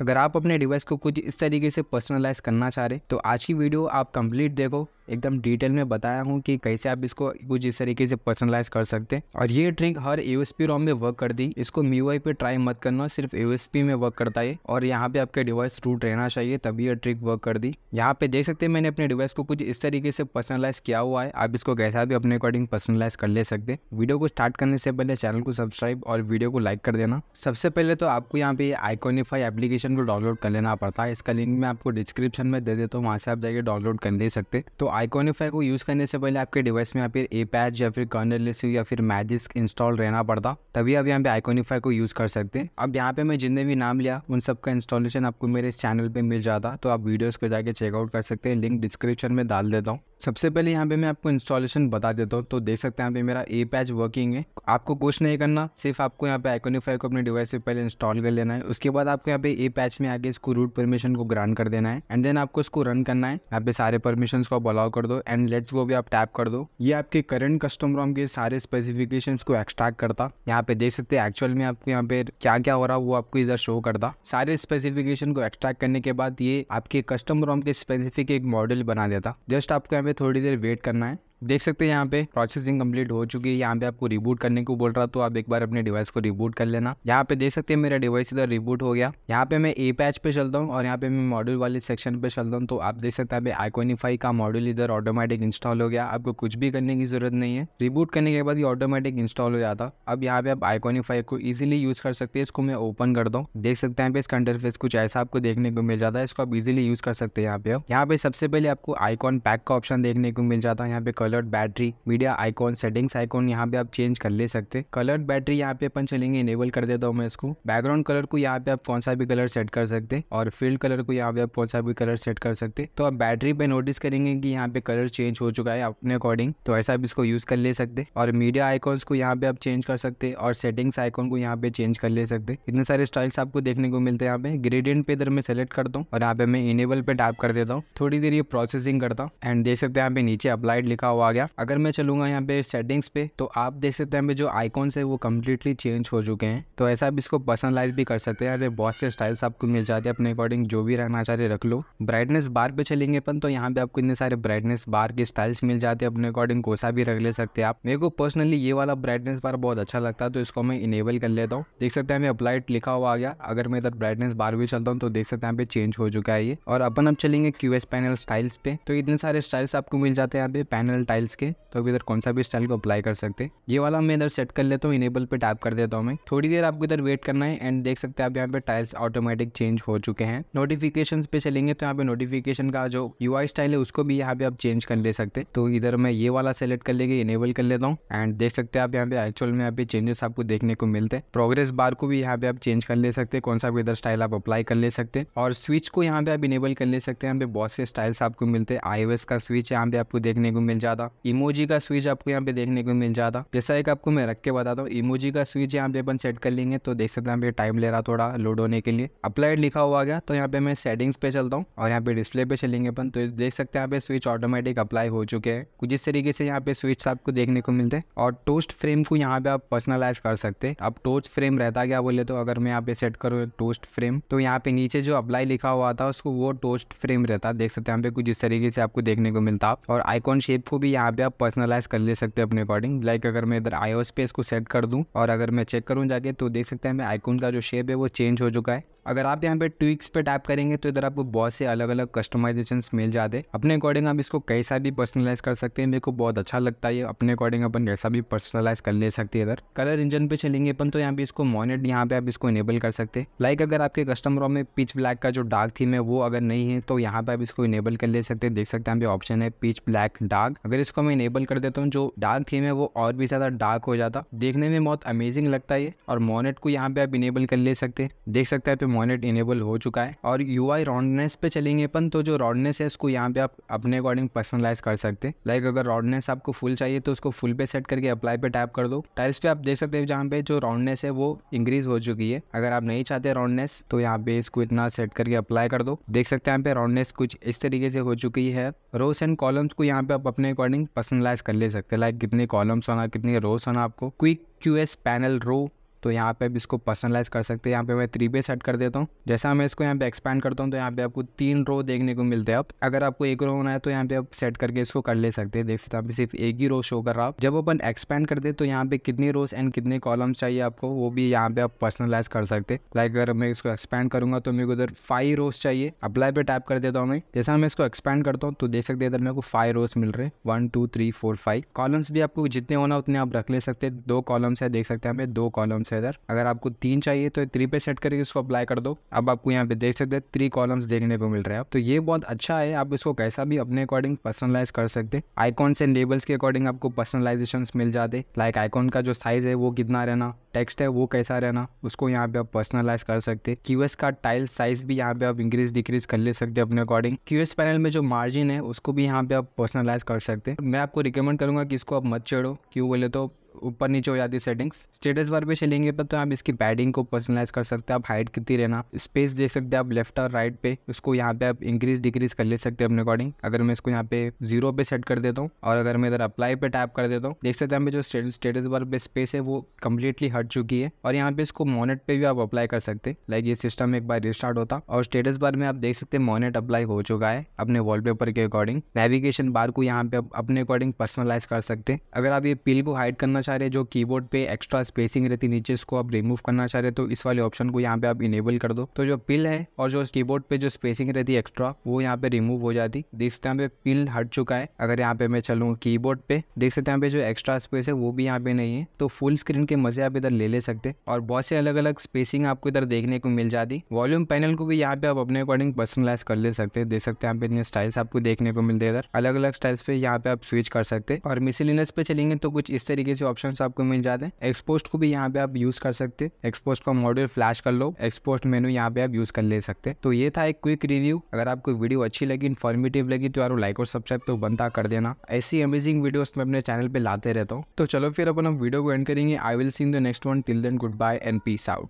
अगर आप अपने डिवाइस को कुछ इस तरीके से पर्सनलाइज करना चाह रहे तो आज की वीडियो आप कंप्लीट देखो एकदम डिटेल में बताया हूँ कि कैसे आप इसको कुछ इस तरीके से पर्सनलाइज कर सकते हैं और ये ट्रिक हर यूएसपी रोम में वर्क दी इसको मीवाई पे ट्राई मत करना सिर्फ यूएसपी में वर्क करता है और यहाँ पे आपके डिवाइस रूट रहना चाहिए तभी ये ट्रिक वर्क कर दी यहाँ पे देख सकते हैं मैंने अपने डिवाइस को कुछ इस तरीके से पर्सनलाइज किया हुआ है आप इसको कैसा भी अपने अकॉर्डिंग पर्सनलाइज कर ले सकते वीडियो को स्टार्ट करने से पहले चैनल को सब्सक्राइब और वीडियो को लाइक कर देना सबसे पहले तो आपको यहाँ पे आइकोनिफाई एप्लीकेशन एप्लीकेशन को डाउनलोड कर लेना पड़ता है इसका लिंक मैं आपको डिस्क्रिप्शन में दे देता हूँ वहाँ से आप जाके डाउनलोड कर ले सकते तो आइकोनिफाई को यूज़ करने से पहले आपके डिवाइस में या फिर ए पैच या फिर कर्नल या फिर मैजिस्क इंस्टॉल रहना पड़ता तभी आप यहाँ पे आइकोनिफाई को यूज़ कर सकते हैं अब यहाँ पे मैं जितने भी नाम लिया उन सबका इंस्टॉलेशन आपको मेरे इस चैनल पर मिल जाता तो आप वीडियोज़ को जाके चेकआउट कर सकते हैं लिंक डिस्क्रिप्शन में डाल देता हूँ सबसे पहले यहाँ पे मैं आपको इंस्टॉलेशन बता देता हूँ तो देख सकते हैं यहाँ पे मेरा ए पैच वर्किंग है आपको कुछ नहीं करना सिर्फ आपको यहाँ पे आइकोनिफाई को अपने डिवाइस से पहले इंस्टॉल कर लेना है उसके बाद आपको यहाँ पे ए पैच में आगे इसको रूट परमिशन को ग्रांट कर देना है एंड देन आपको इसको रन करना है यहाँ पे सारे परमिशन को अलाउ कर दो एंड लेट्स गो भी आप टैप कर दो ये आपके करंट कस्टम रॉम के सारे स्पेसिफिकेशन को एक्सट्रैक्ट करता यहाँ पे देख सकते हैं एक्चुअल में आपको यहाँ पे क्या क्या हो रहा वो आपको इधर शो करता सारे स्पेसिफिकेशन को एक्सट्रैक्ट करने के बाद ये आपके कस्टम रोम के स्पेसिफिक एक मॉडल बना देता जस्ट आपको हमें थोड़ी देर वेट करना है देख सकते हैं यहाँ पे प्रोसेसिंग कंप्लीट हो चुकी है यहाँ पे आपको रिबूट करने को बोल रहा तो आप एक बार अपने डिवाइस को रिबूट कर लेना यहाँ पे देख सकते हैं मेरा डिवाइस इधर रिबूट हो गया यहाँ पे मैं ए पैच पे चलता हूँ और यहाँ पे मैं मॉड्यूल वाले सेक्शन पे चलता हूँ तो आप देख सकते हैं आइकोनिफाई का मॉड्यूल इधर ऑटोमेटिक इंस्टॉल हो गया आपको कुछ भी करने की जरूरत नहीं है रिबूट करने के बाद ये ऑटोमेटिक इंस्टॉल हो जाता अब यहाँ पे आप आइकोनिफाई को इजिली यूज कर सकते हैं इसको मैं ओपन करता हूँ देख सकते हैं इसका इंटरफेस कुछ ऐसा आपको देखने को मिल जाता है इसको आप इजिली यूज कर सकते हैं यहाँ पे यहाँ पे सबसे पहले आपको आइकॉन पैक का ऑप्शन देखने को मिल जाता है यहाँ पे coloured battery media icon settings icon यहाँ पे आप चेंज कर ले सकते कलर्ड बैटरी यहाँ पे अपन चलेंगे इनेबल कर देता हूँ मैं इसको बैकग्राउंड कलर को यहाँ पे आप कौन सा भी कलर सेट कर सकते और फील्ड कलर को यहाँ पे आप कौन सा भी कलर सेट कर सकते तो आप बैटरी पे नोटिस करेंगे कि यहाँ पे कलर चेंज हो चुका है अपने अकॉर्डिंग तो ऐसा आप इसको यूज कर ले सकते और मीडिया आइकॉन्स को यहाँ पे आप चेंज कर सकते और सेटिंग्स आइकॉन को यहाँ पे चेंज कर ले सकते इतने सारे स्टाइल्स आपको देखने को मिलते हैं यहाँ पे ग्रेडियंट पे इधर मैं सेलेक्ट करता हूँ और यहाँ पे मैं इनेबल पे टाइप कर देता हूँ थोड़ी देर ये प्रोसेसिंग करता हूँ एंड देख सकते हैं यहाँ पे नीचे अप्लाइड लिखा वो आ गया अगर मैं चलूंगा यहाँ पे सेटिंग्स पे तो आप देख सकते हैं जो आइकॉन्स है वो कम्प्लीटली चेंज हो चुके हैं तो ऐसा आप इसको पर्सनलाइज भी कर सकते हैं बहुत से स्टाइल्स आपको मिल जाते हैं अपने अकॉर्डिंग जो भी रहना चाहते रख लो ब्राइटनेस बार पे चलेंगे अपन तो यहाँ पे आपको इतने सारे ब्राइटनेस बार के स्टाइल्स मिल जाते हैं अपने अकॉर्डिंग कोसा भी रख ले सकते हैं आप मेरे को पर्सनली ये वाला ब्राइटनेस बार बहुत अच्छा लगता है तो इसको मैं इनेबल कर लेता हूँ देख सकते हैं हमें अप्लाइट लिखा हुआ आ गया अगर मैं इधर ब्राइटनेस बार भी चलता हूँ तो देख सकते हैं यहाँ पे चेंज हो चुका है ये और अपन अब चलेंगे क्यूएस पैनल स्टाइल्स पे तो इतने सारे स्टाइल्स आपको मिल जाते हैं यहाँ पे पैनल टाइल्स के तो अभी इधर कौन सा भी स्टाइल को अप्लाई कर सकते हैं ये वाला मैं इधर सेट कर लेता हूँ इनेबल पे टैप कर देता हूँ मैं थोड़ी देर आपको इधर वेट करना है एंड देख सकते हैं आप यहाँ पे टाइल्स ऑटोमेटिक चेंज हो चुके हैं नोटिफिकेशन पे चलेंगे तो यहाँ पे नोटिफिकेशन का जो यू स्टाइल है उसको भी यहाँ पे आप चेंज कर ले सकते तो इधर मैं ये वाला सेलेक्ट कर लेगी इनेबल कर लेता हूँ एंड देख सकते आप यहाँ पे एक्चुअल में यहाँ पे चेंजेस आपको देखने को मिलते हैं प्रोग्रेस बार को भी यहाँ पे आप चेंज कर ले सकते कौन सा भी इधर स्टाइल आप अप्लाई कर ले सकते और स्विच को यहाँ पे आप इनेबल कर ले सकते हैं यहाँ पे बहुत से स्टाइल्स आपको मिलते हैं आई का स्विच यहाँ पे आपको देखने को मिल जाता ज्यादा इमोजी का स्विच आपको यहाँ पे देखने को मिल जाता जैसा एक आपको मैं रख के बताता हूँ इमोजी का स्विच यहाँ पे अपन सेट कर लेंगे तो देख सकते हैं यहाँ पे टाइम ले रहा थोड़ा लोड होने के लिए अप्लाइड लिखा हुआ गया तो यहाँ पे मैं सेटिंग्स पे चलता हूँ और यहाँ पे डिस्प्ले पे चलेंगे अपन तो देख सकते हैं यहाँ पे स्विच ऑटोमेटिक अप्लाई हो चुके हैं कुछ इस तरीके से यहाँ पे स्विच आपको देखने को मिलते हैं और टोस्ट फ्रेम को यहाँ पे आप पर्सनलाइज कर सकते हैं अब टोस्ट फ्रेम रहता क्या बोले तो अगर मैं यहाँ पे सेट करूँ टोस्ट फ्रेम तो यहाँ पे नीचे जो अप्लाई लिखा हुआ था उसको वो टोस्ट फ्रेम रहता देख सकते हैं यहाँ पे कुछ इस तरीके से आपको देखने को मिलता और आइकॉन शेप को भी यहाँ पे आप पर्सनलाइज कर ले सकते हो अपने अकॉर्डिंग लाइक अगर मैं इधर आईओ पे इसको सेट कर दूँ और अगर मैं चेक करूँ जाके तो देख सकते हैं मैं आइकून का जो शेप है वो चेंज हो चुका है अगर आप यहाँ पे ट्विक्स पे टैप करेंगे तो इधर आपको बहुत से अलग अलग कस्टमाइजेशन मिल जाते हैं अपने अकॉर्डिंग आप इसको कैसा भी पर्सनलाइज कर सकते हैं मेरे को बहुत अच्छा लगता है अपने अकॉर्डिंग अपन कैसा भी पर्सनलाइज कर ले सकते हैं इधर कलर इंजन पे चलेंगे अपन तो यहाँ पे इसको मॉनिट यहाँ पे आप इसको इनेबल कर सकते हैं लाइक अगर आपके कस्टमरों में पिच ब्लैक का जो डार्क थीम है वो अगर नहीं है तो यहाँ पे आप इसको इनेबल कर ले सकते हैं देख सकते हैं ऑप्शन है पिच ब्लैक डार्क अगर इसको मैं इनेबल कर देता हूँ जो डार्क थीम है वो और भी ज़्यादा डार्क हो जाता देखने में बहुत अमेजिंग लगता है और मॉनेट को यहाँ पे आप इनेबल कर ले सकते हैं देख सकते हैं तो मोनेट इनेबल हो चुका है और यू आई रॉडनेस पे चलेंगे अपन तो जो रॉडनेस है उसको यहाँ पे आप अपने अकॉर्डिंग पर्सनलाइज कर सकते हैं लाइक अगर रॉडनेस आपको फुल चाहिए तो उसको फुल पे सेट करके अप्लाई पे टैप कर दो टाइल्स पे आप देख सकते हैं जहाँ पे जो राउंडनेस है वो इंक्रीज हो चुकी है अगर आप नहीं चाहते राउंडनेस तो यहाँ पे इसको इतना सेट करके अप्लाई कर दो देख सकते हैं यहाँ पे राउंडनेस कुछ इस तरीके से हो चुकी है रोस एंड कॉलम्स को यहाँ पे आप अपने अकॉर्डिंग पर्सनलाइज कर ले सकते हैं लाइक कितने कॉलम्स होना कितने रोस होना आपको quick Q S panel row तो यहाँ पे आप इसको पर्सनलाइज कर सकते हैं यहाँ पे मैं थ्री पे सेट कर देता हूँ जैसा मैं इसको यहाँ पे एक्सपैंड करता हूँ तो यहाँ पे आपको तीन रो देखने को मिलते हैं अब अगर आपको एक रो होना है तो यहाँ पे आप सेट करके इसको कर ले सकते हैं देख सकते हैं आप सिर्फ एक ही रो शो कर रहा जब अपन एक्सपैंड करते तो यहाँ पे कितनी रोज एंड कितने कॉलम्स चाहिए आपको वो भी यहाँ पे आप पर्सनलाइज कर सकते लाइक अगर मैं इसको एक्सपैंड करूंगा तो मेरे को इधर फाइव रोज चाहिए अप्लाई पे टाइप कर देता हूँ मैं जैसा मैं इसको एक्सपैंड करता हूँ तो देख सकते इधर मेरे को फाइव रोज मिल रहे one two three four five columns भी आपको जितने होना उतने आप रख ले सकते दो कॉलम्स है देख सकते हैं हमें दो कॉलम्स है फेदर अगर आपको तीन चाहिए तो थ्री पे सेट करके इसको अप्लाई कर दो अब आपको यहाँ पे देख सकते हैं थ्री कॉलम्स देखने को मिल रहा है तो ये बहुत अच्छा है आप इसको कैसा भी अपने अकॉर्डिंग पर्सनलाइज कर सकते आइकॉन्स एंड लेबल्स के अकॉर्डिंग आपको पर्सनलाइजेशन मिल जाते लाइक आइकॉन का जो साइज है वो कितना रहना टेक्स्ट है वो कैसा रहना उसको यहाँ पे आप पर्सनलाइज कर सकते हैं क्यूएस का टाइल साइज भी यहाँ पे आप इंक्रीज डिक्रीज कर ले सकते हैं अपने अकॉर्डिंग क्यूएस पैनल में जो मार्जिन है उसको भी यहाँ पे आप पर्सनलाइज कर सकते हैं मैं आपको रिकमेंड करूंगा कि इसको आप मत चढ़ो क्यों बोले तो ऊपर नीचे हो जाती है सेटिंग्स स्टेटस बार पे चलेंगे पर तो, तो आप इसकी पैडिंग को पर्सनलाइज कर सकते हैं आप हाइट कितनी रहना स्पेस देख सकते हैं आप लेफ्ट और राइट पे उसको यहाँ पे आप इंक्रीज डिक्रीज कर ले सकते हैं अपने अकॉर्डिंग अगर मैं इसको यहाँ पे जीरो पे सेट कर देता हूँ और अगर मैं इधर अप्लाई पे टैप कर देता हूँ देख सकते हैं जो स्टेटस बार पे स्पेस है वो कम्प्लीटली हट हट चुकी है और यहाँ पे इसको मोनेट पे भी आप अप्लाई कर सकते हैं लाइक ये सिस्टम एक बार रिस्टार्ट होता और स्टेटस बार में आप देख सकते हैं मोनेट अप्लाई हो चुका है अपने वॉलपेपर के अकॉर्डिंग नेविगेशन बार को यहाँ पे अपने अकॉर्डिंग पर्सनलाइज कर सकते हैं अगर आप ये पिल को हाइड करना चाह रहे जो की पे एक्स्ट्रा स्पेसिंग रहती नीचे इसको आप रिमूव करना चाह रहे तो इस वाले ऑप्शन को यहाँ पे आप इनेबल कर दो तो जो पिल है और जो की पे जो स्पेसिंग रहती एक्स्ट्रा वो यहाँ पे रिमूव हो जाती देख सकते यहाँ पे पिल हट चुका है अगर यहाँ पे मैं चलूँ की पे देख सकते यहाँ पे जो एक्स्ट्रा स्पेस है वो भी यहाँ पे नहीं है तो फुल स्क्रीन के मजे आप इधर ले ले सकते और बहुत से अलग अलग स्पेसिंग आपको इधर देखने को मिल जाती वॉल्यूम पैनल को भी यहाँ पे आप अपने अकॉर्डिंग पर्सनलाइज कर ले सकते हैं देख सकते हैं यहाँ पे इतने स्टाइल्स आपको देखने को मिलते इधर अलग अलग स्टाइल्स पे यहाँ पे आप स्विच कर सकते हैं और मिसिलिनस पे चलेंगे तो कुछ इस तरीके से ऑप्शन आपको मिल जाते हैं एक्सपोस्ट को भी यहाँ पे आप यूज कर सकते एक्सपोस्ट का मॉड्यूल फ्लैश कर लो एक्सपोस्ट मेनू यहाँ पे आप यूज कर ले सकते तो ये था एक क्विक रिव्यू अगर आपको वीडियो अच्छी लगी इन्फॉर्मेटिव लगी तो यार लाइक और सब्सक्राइब तो बनता कर देना ऐसी अमेजिंग वीडियोस मैं अपने चैनल पे लाते रहता हूँ तो चलो फिर अपन हम वीडियो को एंड करेंगे I will see in the next one till then goodbye and peace out